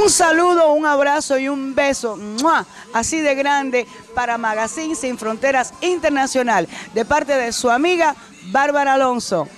Un saludo, un abrazo y un beso, así de grande para Magazine Sin Fronteras Internacional, de parte de su amiga Bárbara Alonso.